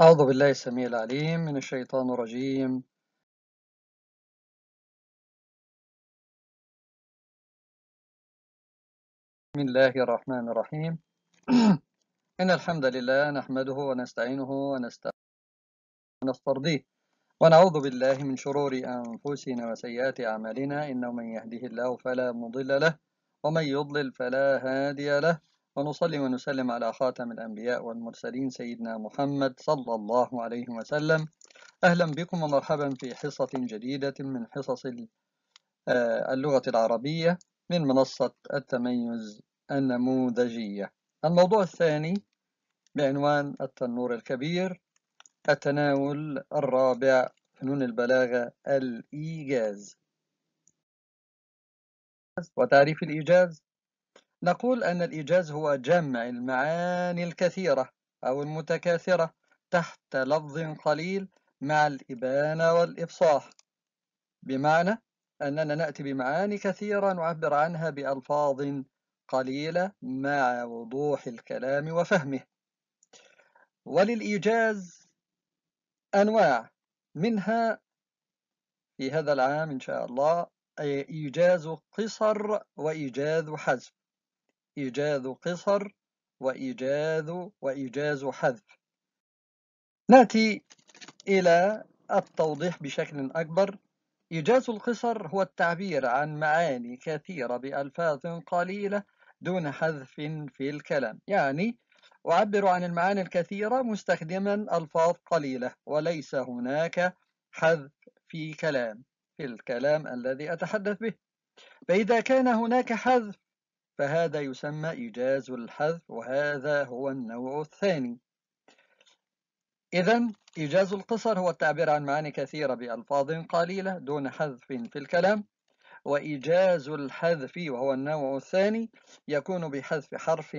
أعوذ بالله السميع العليم من الشيطان الرجيم بسم الله الرحمن الرحيم إن الحمد لله نحمده ونستعينه ونسترضيه ونعوذ بالله من شرور أنفسنا وسيئات أعمالنا إنه من يهده الله فلا مضل له ومن يضلل فلا هادي له ونصلي ونسلم على خاتم الأنبياء والمرسلين سيدنا محمد صلى الله عليه وسلم أهلا بكم ومرحبا في حصة جديدة من حصص آه، اللغة العربية من منصة التميز النموذجية الموضوع الثاني بعنوان التنور الكبير التناول الرابع فنون البلاغة الإيجاز وتعريف الإيجاز نقول أن الإيجاز هو جمع المعاني الكثيرة أو المتكاثرة تحت لفظ قليل مع الإبانة والإفصاح بمعنى أننا نأتي بمعاني كثيرة نعبر عنها بألفاظ قليلة مع وضوح الكلام وفهمه وللإيجاز أنواع منها في هذا العام إن شاء الله إيجاز قصر وإيجاز حزم إيجاز قصر وإيجاز وإيجاز حذف نأتي إلى التوضيح بشكل أكبر إيجاز القصر هو التعبير عن معاني كثيرة بألفاظ قليلة دون حذف في الكلام يعني أعبر عن المعاني الكثيرة مستخدما ألفاظ قليلة وليس هناك حذف في كلام في الكلام الذي أتحدث به فإذا كان هناك حذف فهذا يسمى إيجاز الحذف وهذا هو النوع الثاني إذا إيجاز القصر هو التعبير عن معاني كثيرة بألفاظ قليلة دون حذف في الكلام وإيجاز الحذف وهو النوع الثاني يكون بحذف حرف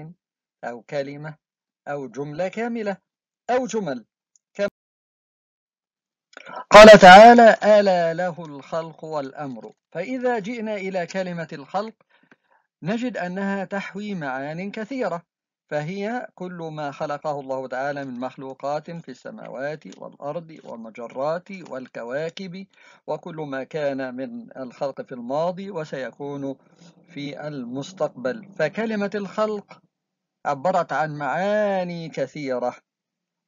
أو كلمة أو جملة كاملة أو جمل قال تعالى ألا له الخلق والأمر فإذا جئنا إلى كلمة الخلق نجد أنها تحوي معان كثيرة فهي كل ما خلقه الله تعالى من مخلوقات في السماوات والأرض والمجرات والكواكب وكل ما كان من الخلق في الماضي وسيكون في المستقبل فكلمة الخلق عبرت عن معاني كثيرة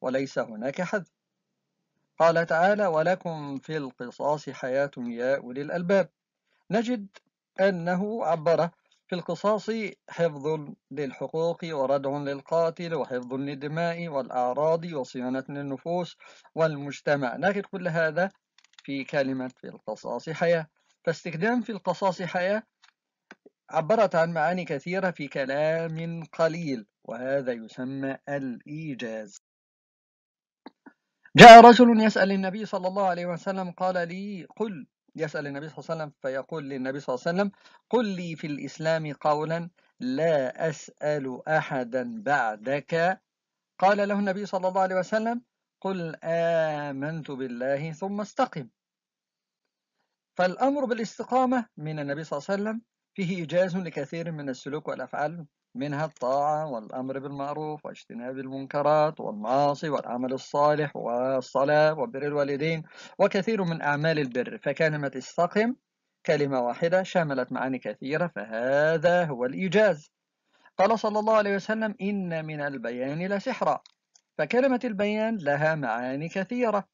وليس هناك حد قال تعالى ولكم في القصاص حياة يا أولي الألباب نجد أنه عبر في القصاص حفظ للحقوق وردع للقاتل وحفظ للدماء والأعراض وصيانة للنفوس والمجتمع ناخذ كل هذا في كلمة في القصاص حياة فاستخدام في القصاص حياة عبرت عن معاني كثيرة في كلام قليل وهذا يسمى الإيجاز جاء رجل يسأل النبي صلى الله عليه وسلم قال لي قل يسأل النبي صلى الله عليه وسلم فيقول للنبي صلى الله عليه وسلم قل لي في الإسلام قولا لا أسأل أحدا بعدك قال له النبي صلى الله عليه وسلم قل آمنت بالله ثم استقم فالأمر بالاستقامة من النبي صلى الله عليه وسلم فيه إجاز لكثير من السلوك والأفعال منها الطاعة والأمر بالمعروف واجتناب المنكرات والمعاصي والعمل الصالح والصلاة وبر الوالدين وكثير من أعمال البر فكلمة استقم كلمة واحدة شملت معاني كثيرة فهذا هو الإيجاز قال صلى الله عليه وسلم إن من البيان لسحرا فكلمة البيان لها معاني كثيرة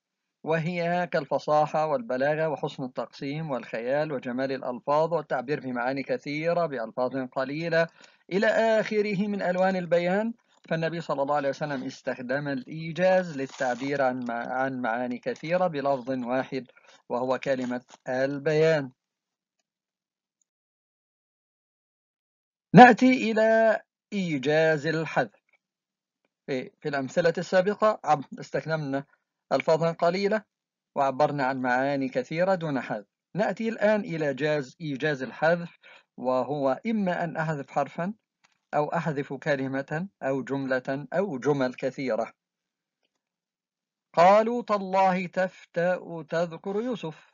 وهي كالفصاحة والبلاغة وحسن التقسيم والخيال وجمال الألفاظ والتعبير بمعاني كثيرة بألفاظ قليلة إلى آخره من ألوان البيان فالنبي صلى الله عليه وسلم استخدم الإيجاز للتعبير عن عن معاني كثيرة بلفظ واحد وهو كلمة البيان نأتي إلى إيجاز الحذف في, في الأمثلة السابقة استخدمنا ألفاظا قليلة وعبرنا عن معاني كثيرة دون حذف نأتي الآن إلى جاز إيجاز الحذف وهو إما أن أحذف حرفا أو أحذف كلمة أو جملة أو جمل كثيرة قالوا تالله تفتأ تذكر يوسف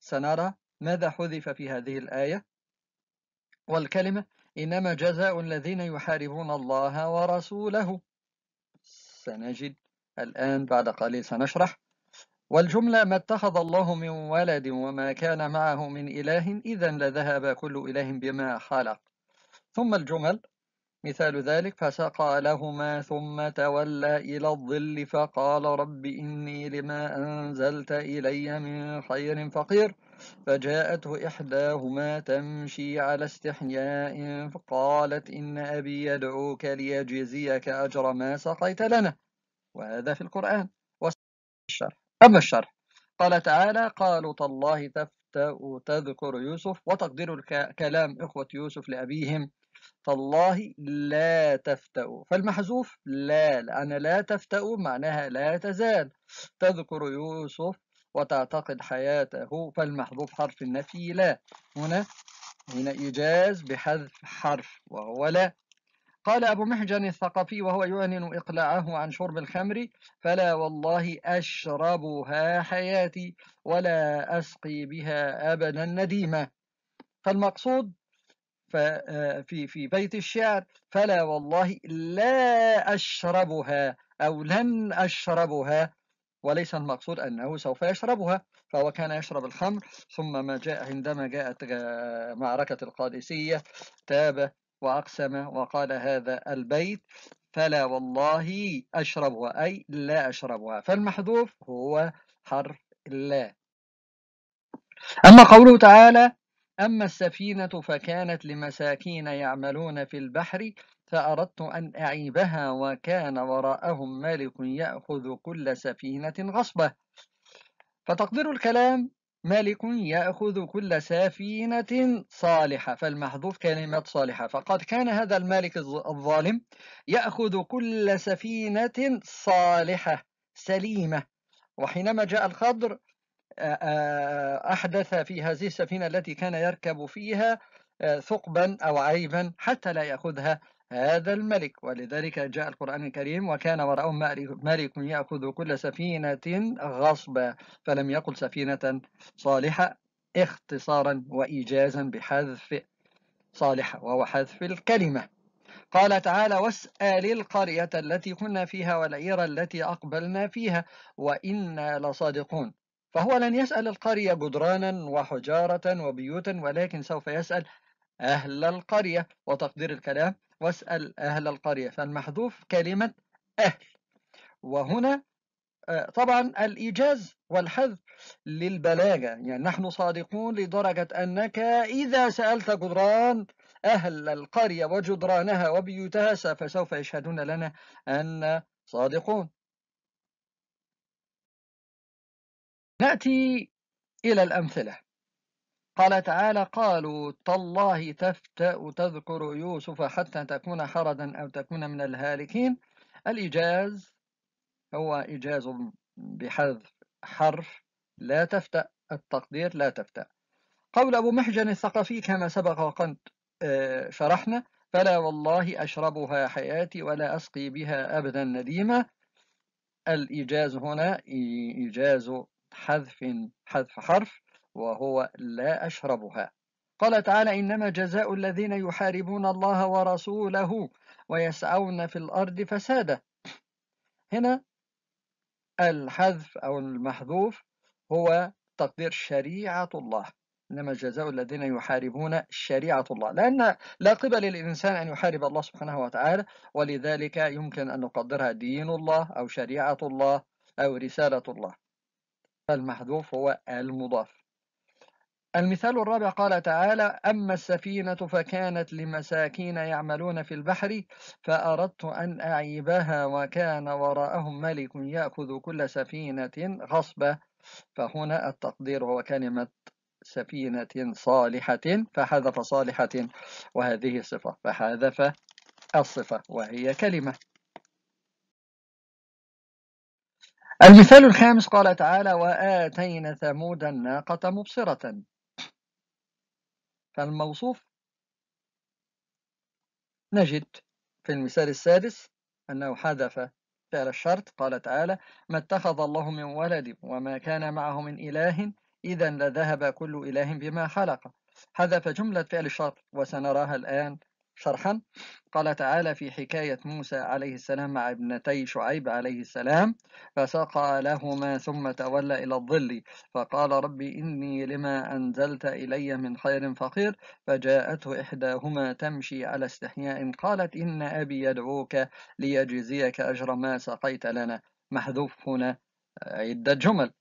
سنرى ماذا حذف في هذه الآية والكلمة إنما جزاء الذين يحاربون الله ورسوله سنجد الآن بعد قليل سنشرح والجملة ما اتخذ الله من ولد وما كان معه من إله إذا لذهب كل إله بما خلق ثم الجمل مثال ذلك فسقى لهما ثم تولى إلى الظل فقال رب إني لما أنزلت إلي من خير فقير فجاءته إحداهما تمشي على استحياء فقالت إن أبي يدعوك ليجزيك أجر ما سقيت لنا وهذا في القرآن والشرح أما الشرح قال تعالى قالوا تالله تفتأ تذكر يوسف وتقدير كلام إخوة يوسف لأبيهم تالله لا تفتأ فالمحذوف لا لأن لا تفتأ معناها لا تزال تذكر يوسف وتعتقد حياته فالمحذوف حرف النفي لا هنا هنا إيجاز بحذف حرف وهو لا قال أبو محجن الثقفي وهو يعلن إقلاعه عن شرب الخمر فلا والله أشربها حياتي ولا أسقي بها أبدا نديمة فالمقصود آه، في في بيت الشعر فلا والله لا أشربها أو لن أشربها وليس المقصود أنه سوف يشربها فهو كان يشرب الخمر ثم ما جاء عندما جاءت معركة القادسية تاب وأقسم وقال هذا البيت فلا والله أشربها أي لا أشربها فالمحذوف هو حرف لا أما قوله تعالى أما السفينة فكانت لمساكين يعملون في البحر فأردت أن أعيبها وكان وراءهم مالك يأخذ كل سفينة غصبة فتقدير الكلام ملك يأخذ كل سفينة صالحة فالمحذوف كلمة صالحة فقد كان هذا المالك الظالم يأخذ كل سفينة صالحة سليمة وحينما جاء الخضر أحدث في هذه السفينة التي كان يركب فيها ثقبا أو عيبا حتى لا يأخذها هذا الملك ولذلك جاء القرآن الكريم وكان وراءهم ملك يأخذ كل سفينة غصبا فلم يقل سفينة صالحة اختصارا وإيجازا بحذف صالحة وهو حذف الكلمة قال تعالى واسأل القرية التي كنا فيها والعير التي أقبلنا فيها وإنا لصادقون فهو لن يسأل القرية جدرانا وحجارة وبيوتا ولكن سوف يسأل أهل القرية وتقدير الكلام واسأل أهل القرية فالمحذوف كلمة أهل وهنا آه، طبعا الإيجاز والحذف للبلاغة يعني نحن صادقون لدرجة أنك إذا سألت جدران أهل القرية وجدرانها وبيوتها فسوف يشهدون لنا أن صادقون نأتي إلى الأمثلة قال تعالى قالوا تالله تفتأ تذكر يوسف حتى تكون حردا أو تكون من الهالكين الإجاز هو إجاز بحذف حرف لا تفتأ التقدير لا تفتأ قول أبو محجن الثقفي كما سبق وقد آه، شرحنا فلا والله أشربها حياتي ولا أسقي بها أبدا نديما الإجاز هنا إجاز حذف حذف حرف وهو لا أشربها قال تعالى إنما جزاء الذين يحاربون الله ورسوله ويسعون في الأرض فسادا هنا الحذف أو المحذوف هو تقدير شريعة الله إنما جزاء الذين يحاربون شريعة الله لأن لا قبل للإنسان أن يحارب الله سبحانه وتعالى ولذلك يمكن أن نقدرها دين الله أو شريعة الله أو رسالة الله فالمحذوف هو المضاف المثال الرابع قال تعالى أما السفينة فكانت لمساكين يعملون في البحر فأردت أن أعيبها وكان وراءهم ملك يأخذ كل سفينة غصبة فهنا التقدير هو كلمة سفينة صالحة فحذف صالحة وهذه صفة فحذف الصفة وهي كلمة المثال الخامس قال تعالى وآتينا ثمود الناقة مبصرة الموصوف نجد في المثال السادس أنه حذف فعل الشرط قال تعالى ما اتخذ الله من ولد وما كان معه من إله إذا لذهب كل إله بما خلق حذف جملة فعل الشرط وسنراها الآن شرحا قال تعالى في حكاية موسى عليه السلام مع ابنتي شعيب عليه السلام فسقى لهما ثم تولى إلى الظل فقال ربي إني لما أنزلت إلي من خير فقير فجاءته إحداهما تمشي على استحياء قالت إن أبي يدعوك ليجزيك أجر ما سقيت لنا محذوف هنا آه، عدة جمل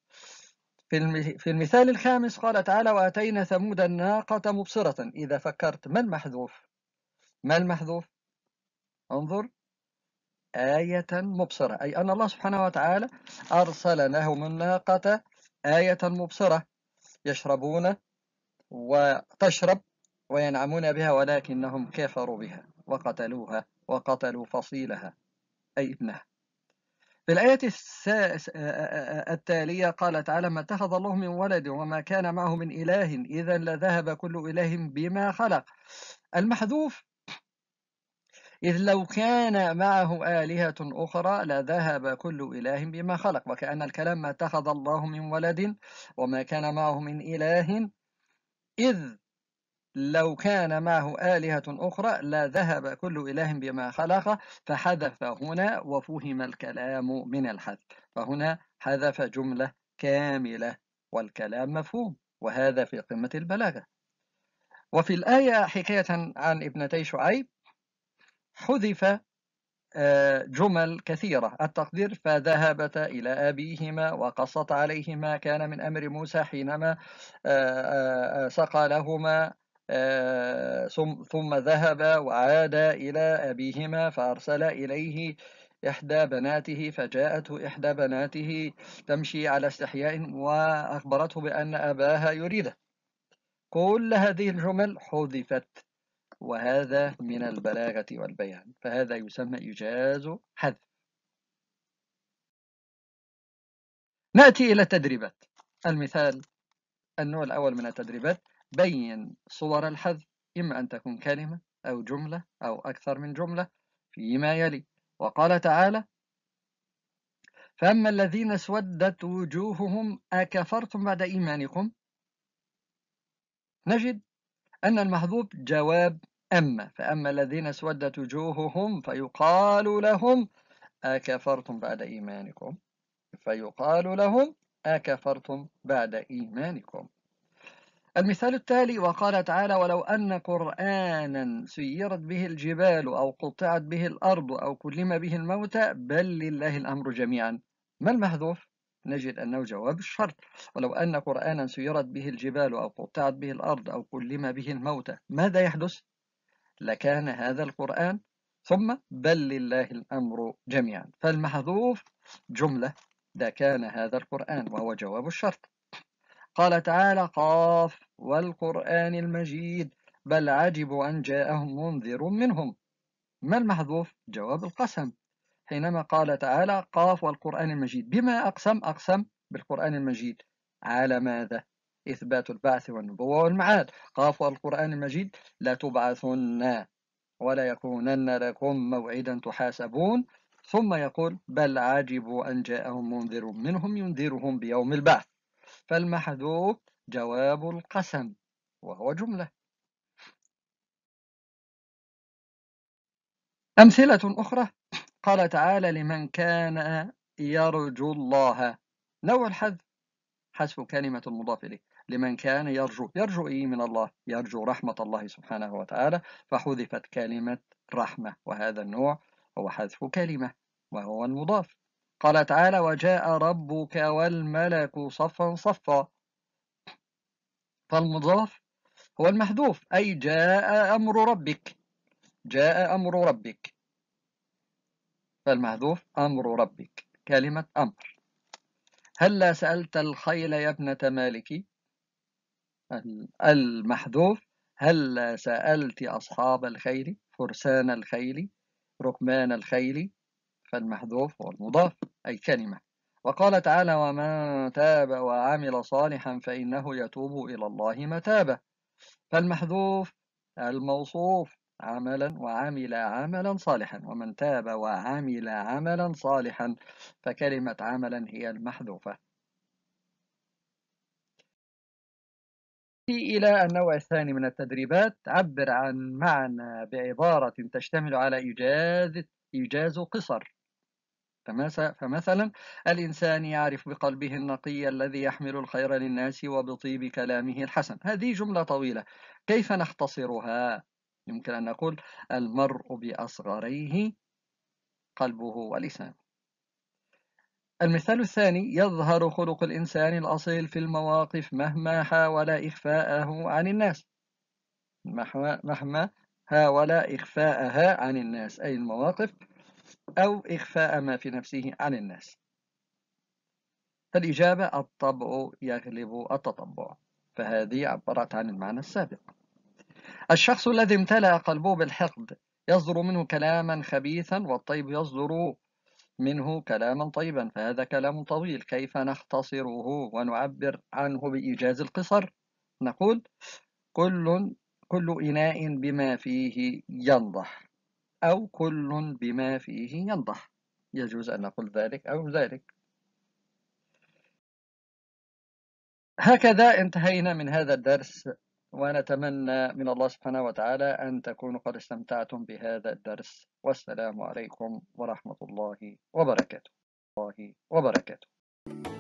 في المثال الخامس قال تعالى وأتينا ثمود الناقة مبصرة إذا فكرت ما المحذوف ما المحذوف انظر آية مبصرة أي أن الله سبحانه وتعالى أرسل لهم الناقة آية مبصرة يشربون وتشرب وينعمون بها ولكنهم كفروا بها وقتلوها وقتلوا فصيلها أي ابنها في الآية التالية قال تعالى ما اتخذ الله من ولد وما كان معه من إله إذا لذهب كل إله بما خلق المحذوف إذ لو كان معه آلهة أخرى لذهب كل إله بما خلق وكأن الكلام ما اتخذ الله من ولد وما كان معه من إله إذ لو كان معه آلهة أخرى لذهب كل إله بما خلق فحذف هنا وفهم الكلام من الحذف فهنا حذف جملة كاملة والكلام مفهوم وهذا في قمة البلاغة وفي الآية حكاية عن ابنتي شعيب حذف آه، جمل كثيرة التقدير فذهبتا إلى أبيهما وقصت عليهما كان من أمر موسى حينما آه، آه، سقى لهما ثم ذهب وعاد إلى أبيهما فأرسل إليه إحدى بناته فجاءته إحدى بناته تمشي على استحياء وأخبرته بأن أباها يريده كل هذه الجمل حذفت وهذا من البلاغة والبيان فهذا يسمى إيجاز حذف نأتي إلى التدريبات المثال النوع الأول من التدريبات بين صور الحذف إما أن تكون كلمة أو جملة أو أكثر من جملة فيما يلي وقال تعالى فأما الذين اسودت وجوههم أكفرتم بعد إيمانكم نجد أن المحذوف جواب أما فأما الذين اسودت وجوههم فيقال لهم أكفرتم بعد إيمانكم فيقال لهم أكفرتم بعد إيمانكم المثال التالي وقال تعالى ولو أن قرآنا سيرت به الجبال أو قطعت به الأرض أو كلم به الموتى بل لله الأمر جميعا ما المحذوف؟ نجد أنه جواب الشرط ولو أن قرآنا سيرت به الجبال أو قطعت به الأرض أو كلم به الموتى ماذا يحدث؟ لكان هذا القرآن ثم بل لله الأمر جميعا فالمحذوف جملة لكان هذا القرآن وهو جواب الشرط قال تعالى قاف والقرآن المجيد بل عجبوا أن جاءهم منذر منهم ما المحذوف؟ جواب القسم حينما قال تعالى قاف والقرآن المجيد بما أقسم أقسم بالقرآن المجيد على ماذا؟ إثبات البعث والنبوة والمعاد قاف القرآن المجيد لتبعثن ولا يكونن لكم موعدا تحاسبون ثم يقول بل عجبوا أن جاءهم منذر منهم ينذرهم بيوم البعث فالمحذوف جواب القسم وهو جملة أمثلة أخرى قال تعالى لمن كان يرجو الله نوع الحذف حذف كلمة المضاف إليه لمن كان يرجو يرجو إيه من الله يرجو رحمة الله سبحانه وتعالى فحذفت كلمة رحمة وهذا النوع هو حذف كلمة وهو المضاف قال تعالى وجاء ربك والملك صفا صفا فالمضاف هو المحذوف أي جاء أمر ربك جاء أمر ربك فالمحذوف أمر ربك كلمة أمر هلا سألت الخيل يا ابنة مالكي المحذوف هل سألت أصحاب الخيل فرسان الخيل ركمان الخيل فالمحذوف هو المضاف أي كلمة وقال تعالى ومن تاب وعمل صالحا فإنه يتوب إلى الله متابة فالمحذوف الموصوف عملا وعمل عملا صالحا ومن تاب وعمل عملا صالحا فكلمة عملا هي المحذوفة نأتي إلى النوع الثاني من التدريبات عبر عن معنى بعبارة تشتمل على إيجاز إيجاز قصر فمثلا الإنسان يعرف بقلبه النقي الذي يحمل الخير للناس وبطيب كلامه الحسن هذه جملة طويلة كيف نختصرها؟ يمكن أن نقول المرء بأصغريه قلبه ولسانه المثال الثاني يظهر خلق الإنسان الأصيل في المواقف مهما حاول إخفاءه عن الناس مهما حاول إخفاءها عن الناس أي المواقف أو إخفاء ما في نفسه عن الناس فالإجابة الطبع يغلب التطبع فهذه عبرت عن المعنى السابق الشخص الذي امتلأ قلبه بالحقد يصدر منه كلاما خبيثا والطيب يصدر منه كلاما طيبا فهذا كلام طويل كيف نختصره ونعبر عنه بإيجاز القصر نقول كل كل إناء بما فيه ينضح أو كل بما فيه ينضح يجوز أن نقول ذلك أو ذلك هكذا انتهينا من هذا الدرس ونتمنى من الله سبحانه وتعالى أن تكونوا قد استمتعتم بهذا الدرس والسلام عليكم ورحمة الله وبركاته الله وبركاته